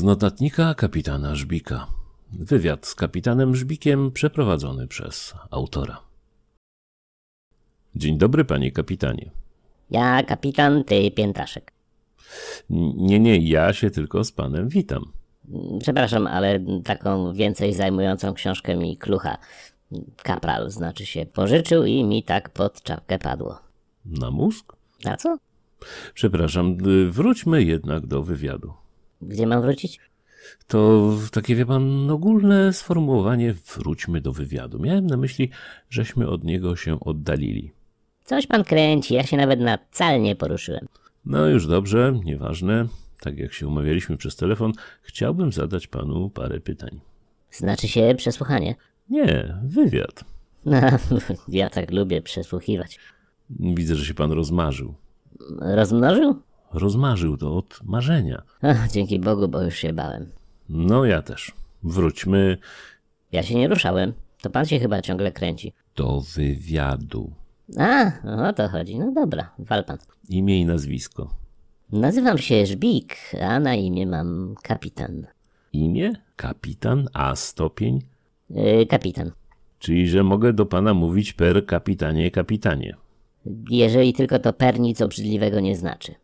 Z notatnika kapitana Żbika. Wywiad z kapitanem Żbikiem przeprowadzony przez autora. Dzień dobry, panie kapitanie. Ja, kapitan, ty, piętaszek. Nie, nie, ja się tylko z panem witam. Przepraszam, ale taką więcej zajmującą książkę mi klucha. Kapral, znaczy się, pożyczył i mi tak pod czapkę padło. Na mózg? Na co? Przepraszam, y, wróćmy jednak do wywiadu. Gdzie mam wrócić? To takie, wie pan, ogólne sformułowanie wróćmy do wywiadu. Miałem na myśli, żeśmy od niego się oddalili. Coś pan kręci, ja się nawet na cal nie poruszyłem. No już dobrze, nieważne. Tak jak się umawialiśmy przez telefon, chciałbym zadać panu parę pytań. Znaczy się przesłuchanie? Nie, wywiad. No, ja tak lubię przesłuchiwać. Widzę, że się pan rozmarzył. Rozmnożył? Rozmarzył to od marzenia. Ach, dzięki Bogu, bo już się bałem. No ja też. Wróćmy. Ja się nie ruszałem. To pan się chyba ciągle kręci. Do wywiadu. A, o to chodzi. No dobra, wal pan. Imię i nazwisko. Nazywam się Żbik, a na imię mam kapitan. Imię? Kapitan? A stopień? Yy, kapitan. Czyli, że mogę do pana mówić per kapitanie, kapitanie. Jeżeli tylko to per nic obrzydliwego nie znaczy.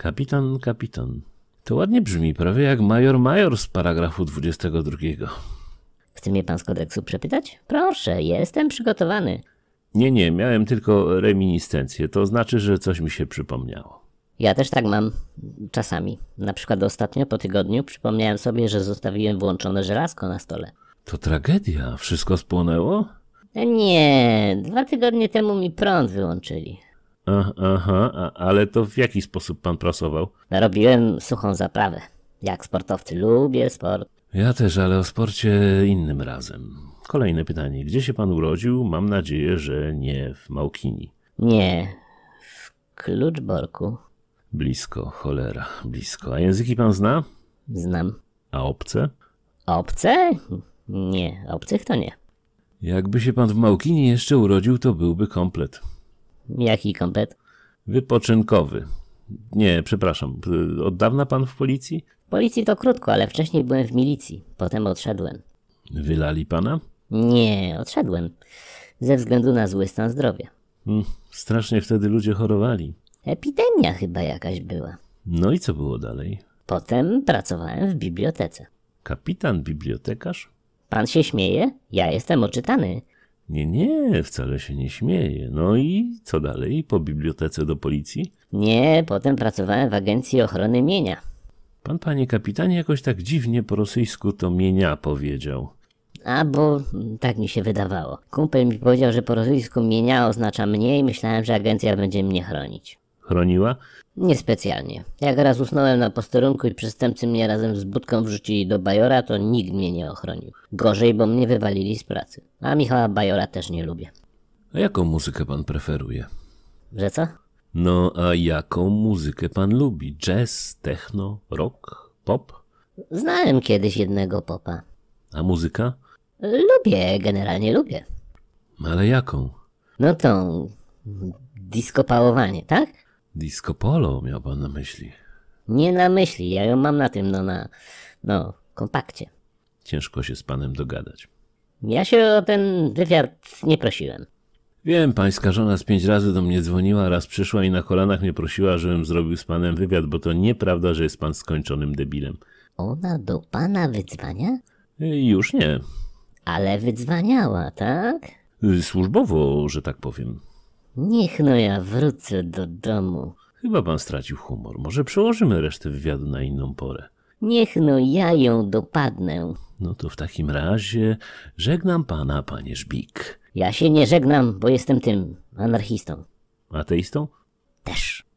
Kapitan, kapitan. To ładnie brzmi, prawie jak major major z paragrafu 22. Chce mnie pan z kodeksu przepytać? Proszę, jestem przygotowany. Nie, nie, miałem tylko reminiscencję. To znaczy, że coś mi się przypomniało. Ja też tak mam. Czasami. Na przykład ostatnio po tygodniu przypomniałem sobie, że zostawiłem włączone żelazko na stole. To tragedia. Wszystko spłonęło? Nie, dwa tygodnie temu mi prąd wyłączyli. Aha, ale to w jaki sposób pan prasował? Robiłem suchą zaprawę. Jak sportowcy lubię sport. Ja też, ale o sporcie innym razem. Kolejne pytanie. Gdzie się pan urodził? Mam nadzieję, że nie w Małkini. Nie, w Kluczborku. Blisko, cholera, blisko. A języki pan zna? Znam. A obce? Obce? Nie, obcych to nie. Jakby się pan w Małkini jeszcze urodził, to byłby komplet. Jaki komplet? Wypoczynkowy. Nie, przepraszam. Od dawna pan w policji? W policji to krótko, ale wcześniej byłem w milicji. Potem odszedłem. Wylali pana? Nie, odszedłem. Ze względu na zły stan zdrowia. Hm, strasznie wtedy ludzie chorowali. Epidemia chyba jakaś była. No i co było dalej? Potem pracowałem w bibliotece. Kapitan bibliotekarz? Pan się śmieje? Ja jestem oczytany. Nie, nie, wcale się nie śmieję. No i co dalej? Po bibliotece do policji? Nie, potem pracowałem w agencji ochrony mienia. Pan, panie kapitanie, jakoś tak dziwnie po rosyjsku to mienia powiedział. A bo tak mi się wydawało. Kumpel mi powiedział, że po rosyjsku mienia oznacza mnie i myślałem, że agencja będzie mnie chronić chroniła? Niespecjalnie. Jak raz usnąłem na posterunku i przestępcy mnie razem z budką wrzucili do Bajora, to nikt mnie nie ochronił. Gorzej, bo mnie wywalili z pracy. A Michała Bajora też nie lubię. A jaką muzykę pan preferuje? Że co? No, a jaką muzykę pan lubi? Jazz, techno, rock, pop? Znałem kiedyś jednego popa. A muzyka? Lubię, generalnie lubię. Ale jaką? No tą... disco pałowanie, tak? Disco polo miał pan na myśli. Nie na myśli, ja ją mam na tym, no na, no, kompakcie. Ciężko się z panem dogadać. Ja się o ten wywiad nie prosiłem. Wiem, pańska żona z pięć razy do mnie dzwoniła, raz przyszła i na kolanach mnie prosiła, żebym zrobił z panem wywiad, bo to nieprawda, że jest pan skończonym debilem. Ona do pana wydzwania? Y, już nie. Ale wydzwaniała, tak? Y, służbowo, że tak powiem. Niech no ja wrócę do domu. Chyba pan stracił humor. Może przełożymy resztę wywiadu na inną porę. Niech no ja ją dopadnę. No to w takim razie żegnam pana, panie Żbik. Ja się nie żegnam, bo jestem tym anarchistą. Ateistą? Też.